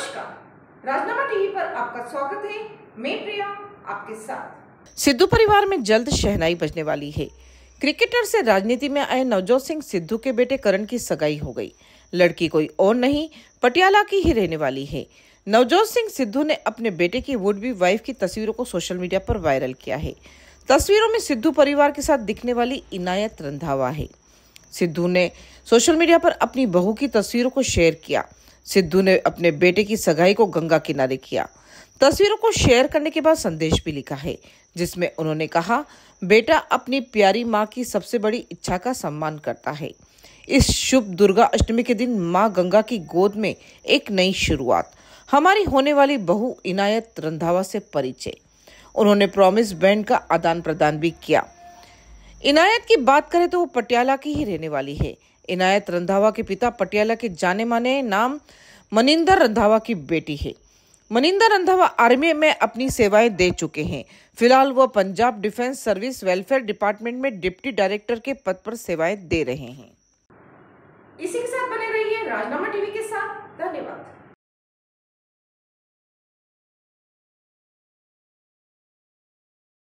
नमस्कार राजनामा टीवी पर आपका स्वागत है मैं प्रिया आपके साथ सिद्धू परिवार में जल्द शहनाई बजने वाली है क्रिकेटर से राजनीति में आए नवजोत सिंह सिद्धू के बेटे करण की सगाई हो गई लड़की कोई और नहीं पटियाला की ही रहने वाली है नवजोत सिंह सिद्धू ने अपने बेटे की वुड बी वाइफ की तस्वीरों को सोशल मीडिया पर वायरल किया है तस्वीरों में सिद्धू परिवार के साथ दिखने वाली इनायत रंधावा है सिद्धू ने सोशल मीडिया पर अपनी बहू की तस्वीरों को शेयर किया सिद्धू ने अपने बेटे की सगाई को गंगा किनारे किया तस्वीरों को शेयर करने के बाद संदेश भी लिखा है जिसमें उन्होंने कहा बेटा अपनी प्यारी माँ की सबसे बड़ी इच्छा का सम्मान करता है इस शुभ दुर्गा अष्टमी के दिन माँ गंगा की गोद में एक नई शुरुआत हमारी होने वाली बहु इनायत रंधावा से परिचय उन्होंने प्रॉमिस बैंड का आदान प्रदान भी किया इनायत की बात करें तो वो पटियाला की ही रहने वाली है इनायत रंधावा के पिता पटियाला के जाने माने नाम मनिंदर रंधावा की बेटी है मनिंदर रंधावा आर्मी में अपनी सेवाएं दे चुके हैं फिलहाल वह Punjab defence service welfare department में डिप्टी डायरेक्टर के पद पर सेवाएं दे रहे हैं इसी के साथ बने रहिए राजनामा टीवी के साथ धन्यवाद